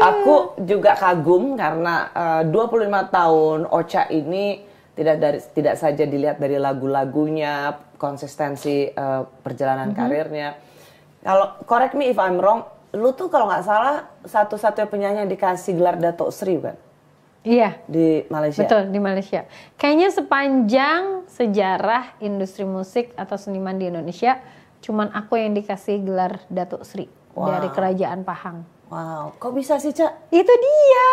Aku juga kagum karena eh, uh, 25 tahun Ocha ini tidak dari tidak saja dilihat dari lagu-lagunya, konsistensi uh, perjalanan mm -hmm. karirnya. Kalau correct me if I'm wrong, lu tuh kalau nggak salah satu-satunya penyanyi yang dikasih gelar Dato Sri kan? Iya. Di Malaysia. Betul, di Malaysia. Kayaknya sepanjang sejarah industri musik atau seniman di Indonesia, cuman aku yang dikasih gelar Datuk Sri wow. dari Kerajaan Pahang. Wow, kok bisa sih Cak? Itu dia.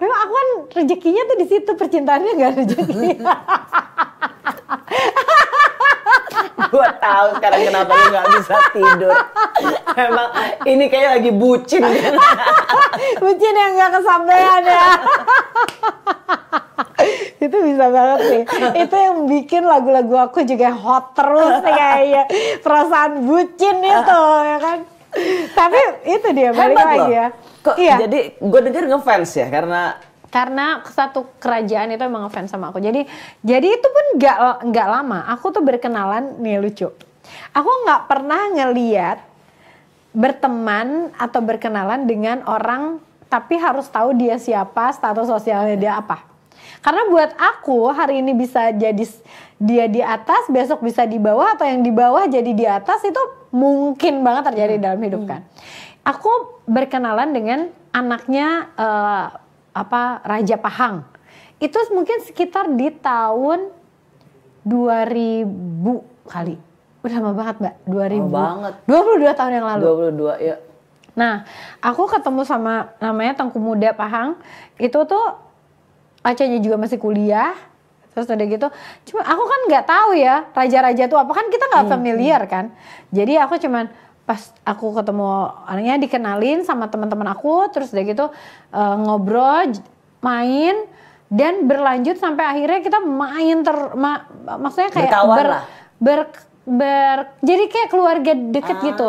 Memang aku kan rezekinya tuh di situ, percintaannya nggak rezeki. gue tahu sekarang kenapa lu nggak bisa tidur. Emang ini kayak lagi bucin. Kan? bucin yang nggak kesampaian ya. itu bisa banget sih. Itu yang bikin lagu-lagu aku juga hot terus kayaknya. Perasaan bucin itu ya kan. Tapi itu dia balik lagi ya. Kok, iya. Jadi gue denger ngefans ya karena karena satu kerajaan itu emang ngefans sama aku. Jadi jadi itu pun nggak nggak lama. Aku tuh berkenalan nih lucu. Aku nggak pernah ngeliat berteman atau berkenalan dengan orang tapi harus tahu dia siapa, status sosialnya dia apa. Karena buat aku hari ini bisa jadi dia di atas, besok bisa di bawah atau yang di bawah jadi di atas itu mungkin banget terjadi hmm. dalam hidup hmm. kan. Aku berkenalan dengan anaknya uh, apa Raja Pahang. Itu mungkin sekitar di tahun 2000 kali. Udah lama banget, Mbak. 2000. Lama banget. 22 tahun yang lalu. 22 ya. Nah, aku ketemu sama namanya Tengku Muda Pahang. Itu tuh Acanya juga masih kuliah terus udah gitu cuma aku kan nggak tahu ya raja-raja tuh apa kan kita nggak hmm, familiar hmm. kan jadi aku cuman pas aku ketemu orangnya dikenalin sama teman-teman aku terus udah gitu uh, ngobrol main dan berlanjut sampai akhirnya kita main ter ma, maksudnya kayak Berkawan ber, lah. ber ber jadi kayak keluarga deket gitu. ah. gitu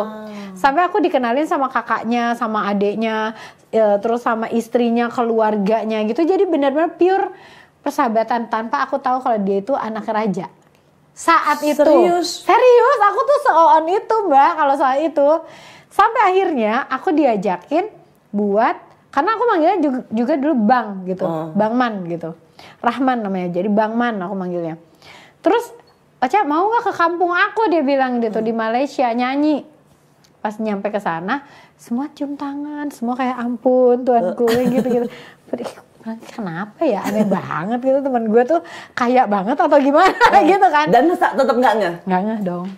sampai aku dikenalin sama kakaknya sama adiknya e, eh, terus sama istrinya keluarganya gitu jadi benar-benar pure persahabatan tanpa aku tahu kalau dia itu anak raja saat itu serius serius aku tuh so itu mbak kalau soal itu sampai akhirnya aku diajakin buat karena aku manggilnya juga, juga dulu bang gitu oh. bang man gitu rahman namanya jadi bang man aku manggilnya terus pacar mau nggak ke kampung aku dia bilang gitu hmm. di Malaysia nyanyi pas nyampe ke sana semua cium tangan semua kayak ampun tuanku eh. gitu gitu Kan, kenapa ya aneh banget gitu teman gue tuh kaya banget atau gimana oh. gitu kan dan tetap nggak ngeh nggak ngeh dong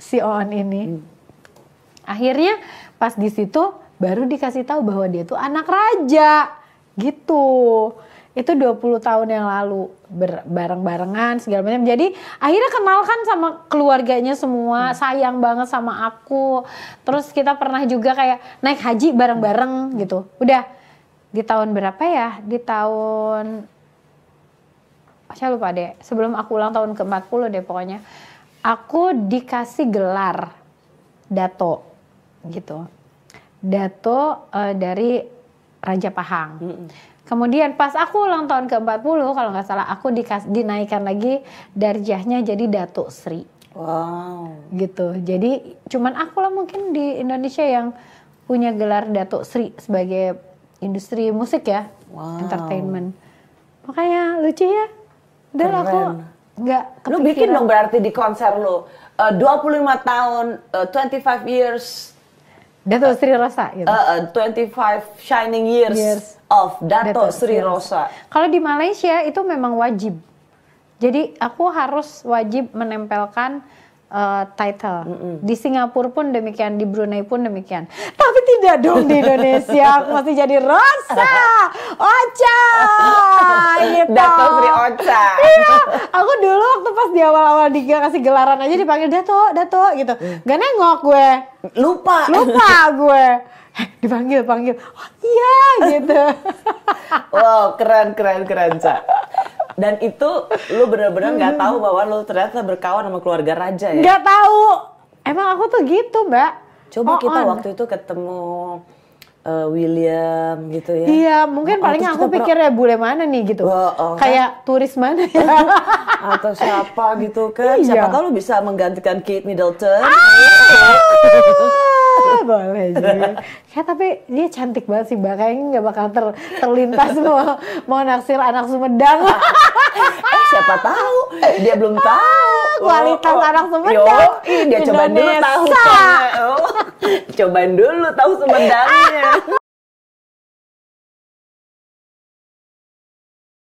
si on ini hmm. akhirnya pas di situ baru dikasih tahu bahwa dia tuh anak raja gitu itu 20 tahun yang lalu bareng-barengan segala macam. Jadi akhirnya kenalkan sama keluarganya semua, hmm. sayang banget sama aku. Terus kita pernah juga kayak naik haji bareng-bareng gitu. Udah di tahun berapa ya? Di tahun saya lupa deh, sebelum aku ulang tahun ke-40 deh pokoknya. Aku dikasih gelar Dato gitu. Dato uh, dari Raja Pahang. Mm -hmm. Kemudian pas aku ulang tahun ke-40 kalau nggak salah aku dikas dinaikkan lagi darjahnya jadi dato Sri. Wow. Gitu. Jadi cuman aku lah mungkin di Indonesia yang punya gelar dato Sri sebagai industri musik ya, wow. entertainment. Makanya lucu ya. Dan aku nggak kepikiran. Lu bikin dong berarti di konser lu. Eh, uh, 25 tahun, uh, eh, 25 years. Dato eh, Sri Rosa gitu. Uh, uh, 25 shining years, years. of Dato, Dato Sri Rosa. Rosa. Kalau di Malaysia itu memang wajib. Jadi aku harus wajib menempelkan uh, title. Mm -hmm. Di Singapura pun demikian, di Brunei pun demikian. Tapi tidak dong di Indonesia, aku jadi Rosa Ocha. Gitu. Dato Sri Ocha. Iya, aku dulu waktu pas di awal-awal dikasih gelaran aja dipanggil Dato, Dato gitu. Mm. Gak nengok gue. Lupa. Lupa gue. Eh, dipanggil, panggil. Oh, iya gitu. wow, keren, keren, keren, Cak dan itu lu bener-bener nggak -bener hmm. tahu bahwa lu ternyata berkawan sama keluarga raja ya nggak tahu emang aku tuh gitu mbak coba oh, kita on. waktu itu ketemu uh, William gitu ya iya mungkin oh, paling aku pikir ya bule mana nih gitu oh, oh, kan? kayak kan? turis mana ya atau siapa gitu kan iya. siapa tahu lu bisa menggantikan Kate Middleton ah! boleh juga. Ya, tapi dia cantik banget sih, Mbak. Kayaknya nggak bakal ter, terlintas mau, mau naksir anak Sumedang eh siapa tahu eh, dia belum ah, tahu kualitas oh, oh, anak Sumedang yo dia cobain dulu tahu oh, cobain dulu tahu Sumedangnya